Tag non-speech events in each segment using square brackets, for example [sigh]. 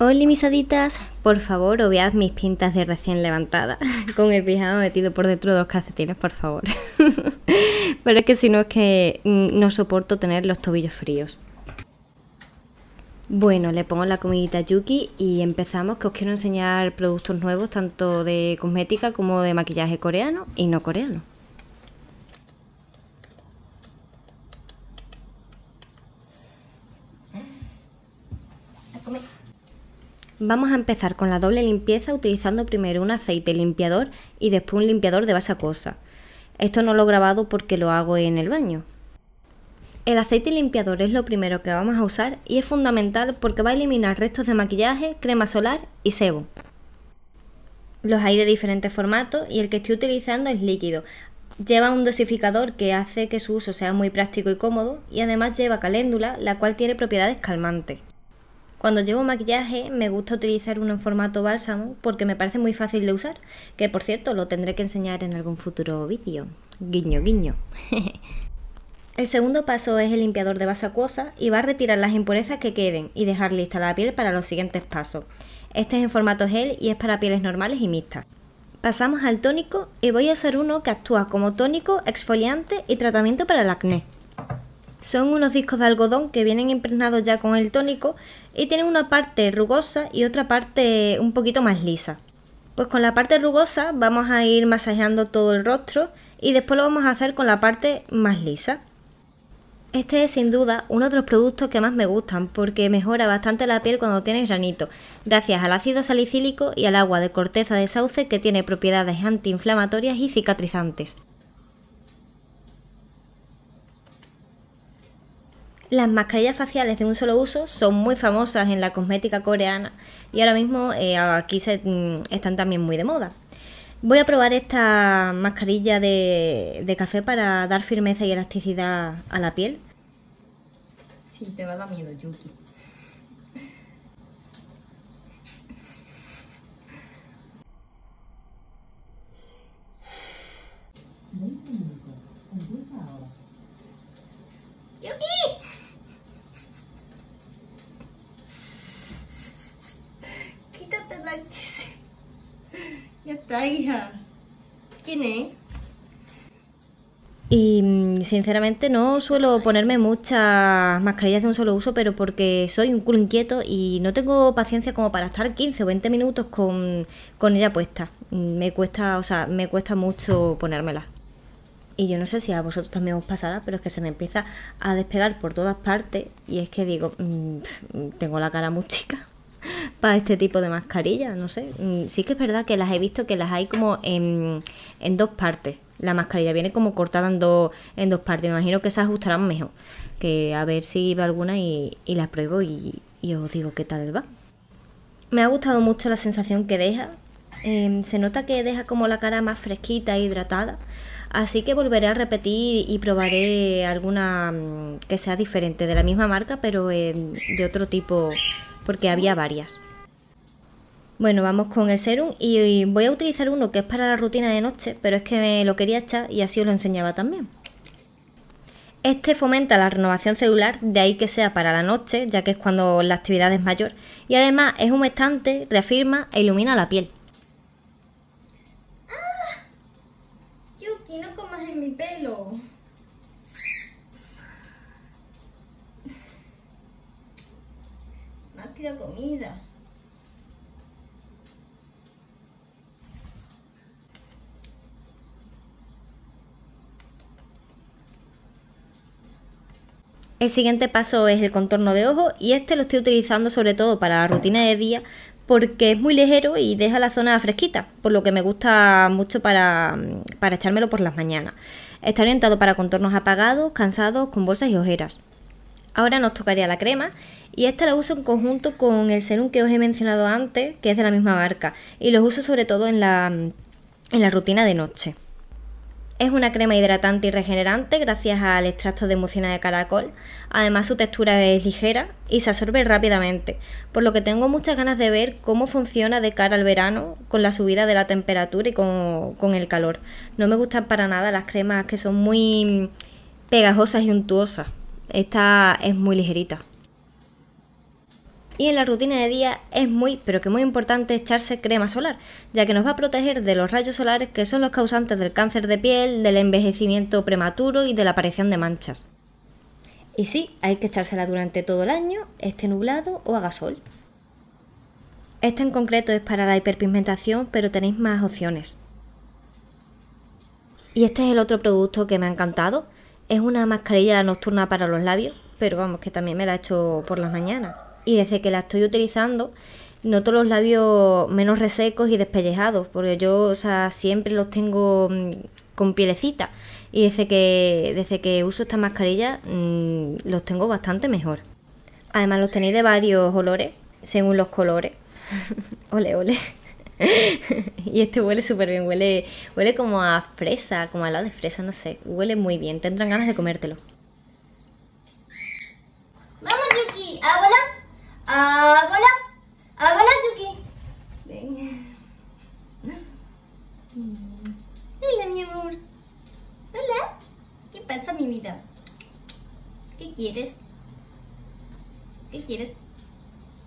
Hola misaditas, por favor obviad mis pintas de recién levantada [laughs] con el pijama metido por dentro de los calcetines, por favor. [laughs] Pero es que si no es que mm, no soporto tener los tobillos fríos. Bueno, le pongo la comidita Yuki y empezamos que os quiero enseñar productos nuevos tanto de cosmética como de maquillaje coreano y no coreano. Vamos a empezar con la doble limpieza utilizando primero un aceite limpiador y después un limpiador de base acuosa. Esto no lo he grabado porque lo hago en el baño. El aceite limpiador es lo primero que vamos a usar y es fundamental porque va a eliminar restos de maquillaje, crema solar y sebo. Los hay de diferentes formatos y el que estoy utilizando es líquido. Lleva un dosificador que hace que su uso sea muy práctico y cómodo y además lleva caléndula, la cual tiene propiedades calmantes. Cuando llevo maquillaje me gusta utilizar uno en formato bálsamo porque me parece muy fácil de usar, que por cierto lo tendré que enseñar en algún futuro vídeo. Guiño, guiño. [laughs] el segundo paso es el limpiador de base acuosa y va a retirar las impurezas que queden y dejar lista la piel para los siguientes pasos. Este es en formato gel y es para pieles normales y mixtas. Pasamos al tónico y voy a usar uno que actúa como tónico, exfoliante y tratamiento para el acné. Son unos discos de algodón que vienen impregnados ya con el tónico y tienen una parte rugosa y otra parte un poquito más lisa. Pues con la parte rugosa vamos a ir masajeando todo el rostro y después lo vamos a hacer con la parte más lisa. Este es sin duda uno de los productos que más me gustan porque mejora bastante la piel cuando tienes granito, gracias al ácido salicílico y al agua de corteza de sauce que tiene propiedades antiinflamatorias y cicatrizantes. Las mascarillas faciales de un solo uso son muy famosas en la cosmética coreana y ahora mismo eh, aquí mm, están también muy de moda. Voy a probar esta mascarilla de, de café para dar firmeza y elasticidad a la piel. Sí, te va a dar miedo, Yuki. ¿Quién es? Y mm, sinceramente no suelo ponerme muchas mascarillas de un solo uso, pero porque soy un culo inquieto y no tengo paciencia como para estar 15 o 20 minutos con, con ella puesta. Me cuesta, o sea, me cuesta mucho ponérmela. Y yo no sé si a vosotros también os pasará, pero es que se me empieza a despegar por todas partes y es que digo, mm, tengo la cara muy chica para este tipo de mascarilla no sé. Mm, sí que es verdad que las he visto que las hay como en, dos partes. La mascarilla viene como cortada en, dos, partes. Me imagino que se ajustarán mejor. Que a ver si va alguna y, las la pruebo y, os digo qué tal va. Me ha gustado mucho la sensación que deja. Em, se nota que deja como la cara más fresquita e hidratada. Así que volveré a repetir y probaré alguna mm, que sea diferente de la misma marca, pero de otro tipo porque había varias. Bueno, vamos con el serum y voy a utilizar uno que es para la rutina de noche, pero es que me lo quería echar y así os lo enseñaba también. Este fomenta la renovación celular, de ahí que sea para la noche, ya que es cuando la actividad es mayor, y además es humectante, reafirma e ilumina la piel. comida. El siguiente paso es el contorno de ojo y este lo estoy utilizando sobre todo para la rutina de día porque es muy ligero y deja la zona fresquita, por lo que me gusta mucho para, para echármelo por las mañanas. Está orientado para contornos apagados, cansados, con bolsas y ojeras. Ahora nos tocaría la crema y esta la uso en conjunto con el serum que os he mencionado antes, que es de la misma marca, y los uso sobre todo mm, en la, rutina de noche. Es una crema hidratante y regenerante gracias al extracto de mucina de caracol. Además su textura es ligera y se absorbe rápidamente, por lo que tengo muchas ganas de ver cómo funciona de cara al verano con la subida de la temperatura y con, con el calor. No me gustan para nada las cremas que son muy mm, pegajosas y untuosas. Esta es muy ligerita. Y en la rutina de día es muy, pero que muy importante echarse crema solar, ya que nos va a proteger de los rayos solares que son los causantes del cáncer de piel, del envejecimiento prematuro y de la aparición de manchas. Y sí, hay que echársela durante todo el año, esté nublado o haga sol. Este en concreto es para la hiperpigmentación, pero tenéis más opciones. Y este es el otro producto que me ha encantado, es una mascarilla nocturna para los labios, pero vamos, que también me la he hecho por las mañanas. Y desde que la estoy utilizando, noto los labios menos resecos y despellejados, porque yo, sea, siempre los tengo mm, con pielecita. Y desde que, desde que uso esta mascarilla, mm, los tengo bastante mejor. Además, los tenéis de varios olores, según los colores. [laughs] ole, ole. [laughs] y este huele súper bien, huele, huele como a fresa, como a lado de fresa, no sé. Huele muy bien, tendrán ganas de comértelo. Vamos, Yuki, abuela, abuela, abuela, Yuki. Ven. [laughs] Hola, mi amor. Hola. ¿Qué pasa, mi vida? ¿Qué quieres? ¿Qué quieres?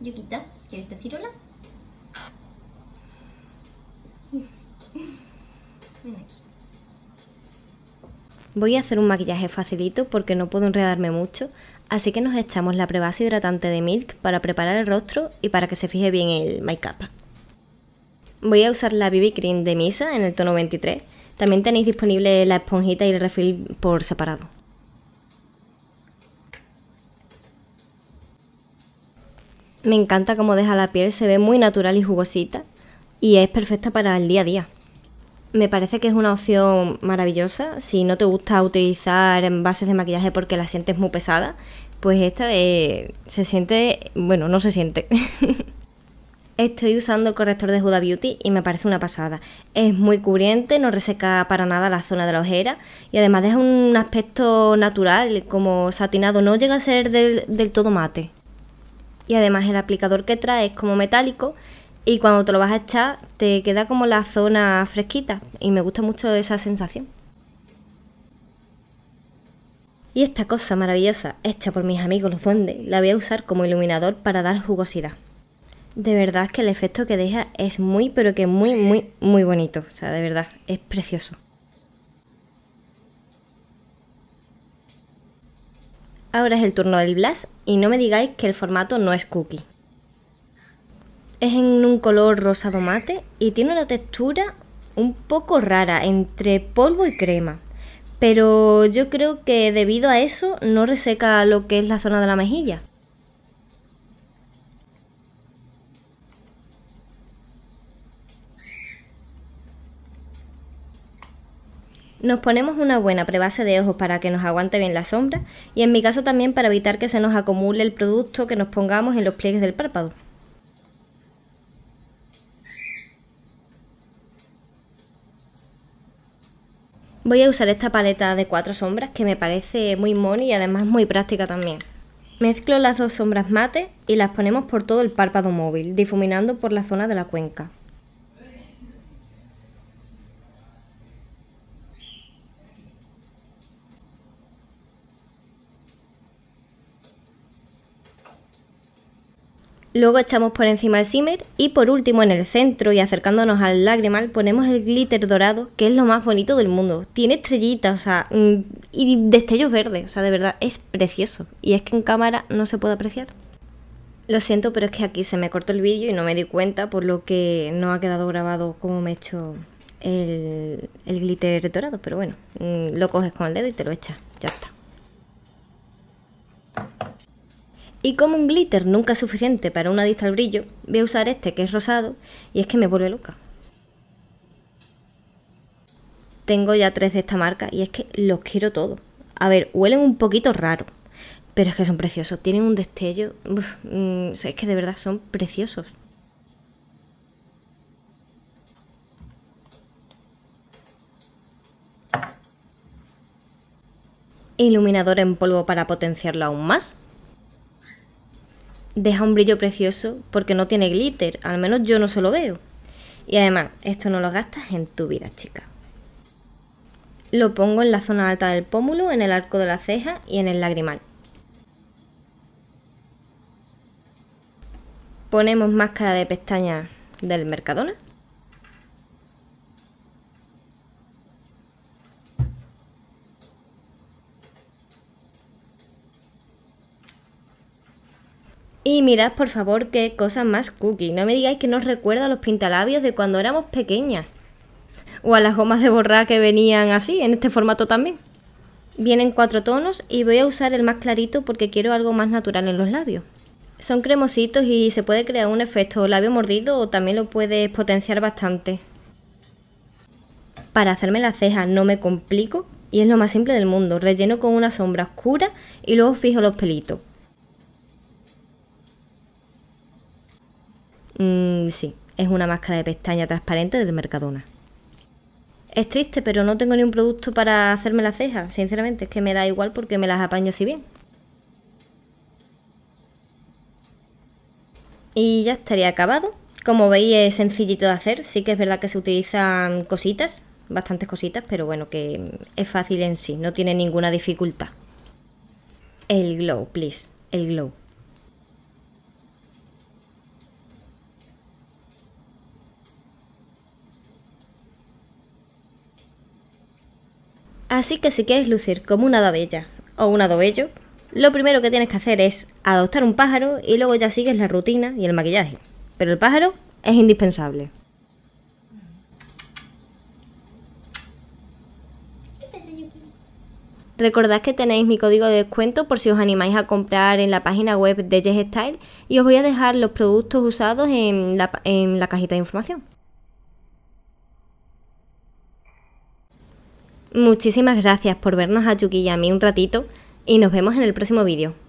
Yuquita, ¿quieres decir hola? Voy a hacer un maquillaje facilito porque no puedo enredarme mucho, así que nos echamos la prebase hidratante de Milk para preparar el rostro y para que se fije bien el make Capa. Voy a usar la BB Cream de Misa en el tono 23. También tenéis disponible la esponjita y el refil por separado. Me encanta cómo deja la piel, se ve muy natural y jugosita y es perfecta para el día a día me parece que es una opción maravillosa. Si no te gusta utilizar bases de maquillaje porque la sientes muy pesada, pues esta eh, se siente, bueno, no se siente. [laughs] Estoy usando el corrector de Huda Beauty y me parece una pasada. Es muy cubriente, no reseca para nada la zona de la ojera y además deja un aspecto natural, como satinado, no llega a ser del, del todo mate. Y además el aplicador que trae es como metálico y cuando te lo vas a echar te queda como la zona fresquita y me gusta mucho esa sensación. Y esta cosa maravillosa, hecha por mis amigos los duendes, la voy a usar como iluminador para dar jugosidad. De verdad que el efecto que deja es muy, pero que muy, muy, muy bonito. O sea, de verdad, es precioso. Ahora es el turno del blast y no me digáis que el formato no es cookie. Es en un color rosado mate y tiene una textura un poco rara entre polvo y crema. Pero yo creo que debido a eso no reseca lo que es la zona de la mejilla. Nos ponemos una buena prebase de ojos para que nos aguante bien la sombra y en mi caso también para evitar que se nos acumule el producto que nos pongamos en los pliegues del párpado. Voy a usar esta paleta de cuatro sombras que me parece muy moni y además muy práctica también. Mezclo las dos sombras mate y las ponemos por todo el párpado móvil, difuminando por la zona de la cuenca. Luego echamos por encima el simmer y por último en el centro y acercándonos al lagrimal ponemos el glitter dorado, que es lo más bonito del mundo. Tiene estrellitas, o sea, mm, y destellos verdes, o sea, de verdad es precioso. Y es que en cámara no se puede apreciar. Lo siento, pero es que aquí se me cortó el vídeo y no me di cuenta, por lo que no ha quedado grabado como me he hecho el, el glitter dorado, pero bueno, mm, lo coges con el dedo y te lo echas, ya está. Y como un glitter nunca es suficiente para una distal al brillo, voy a usar este que es rosado y es que me vuelve loca. Tengo ya tres de esta marca y es que los quiero todos. A ver, huelen un poquito raro, pero es que son preciosos. Tienen un destello. Mm, es que de verdad son preciosos. Iluminador en polvo para potenciarlo aún más deja un brillo precioso porque no tiene glitter, al menos yo no se lo veo. Y además, esto no lo gastas en tu vida, chica. Lo pongo en la zona alta del pómulo, en el arco de la ceja y en el lagrimal. Ponemos máscara de pestañas del Mercadona. Y mirad por favor qué cosa más cookie. No me digáis que nos recuerda a los pintalabios de cuando éramos pequeñas. O a las gomas de borrar que venían así, en este formato también. Vienen cuatro tonos y voy a usar el más clarito porque quiero algo más natural en los labios. Son cremositos y se puede crear un efecto labio mordido o también lo puedes potenciar bastante. Para hacerme las cejas no me complico y es lo más simple del mundo. Relleno con una sombra oscura y luego fijo los pelitos. Mm, sí, es una máscara de pestaña transparente del Mercadona. Es triste, pero no tengo ni un producto para hacerme las cejas, sinceramente, es que me da igual porque me las apaño si bien. Y ya estaría acabado. Como veis es sencillito de hacer, sí que es verdad que se utilizan cositas, bastantes cositas, pero bueno, que es fácil en sí, no tiene ninguna dificultad. El glow, please, el glow. Así que si quieres lucir como una dobella o un adobello, lo primero que tienes que hacer es adoptar un pájaro y luego ya sigues la rutina y el maquillaje. Pero el pájaro es indispensable. Recordad que tenéis mi código de descuento por si os animáis a comprar en la página web de Jess Style y os voy a dejar los productos usados en la cajita de información. Muchísimas gracias por vernos a Yuki y a mí un ratito y nos vemos en el próximo vídeo.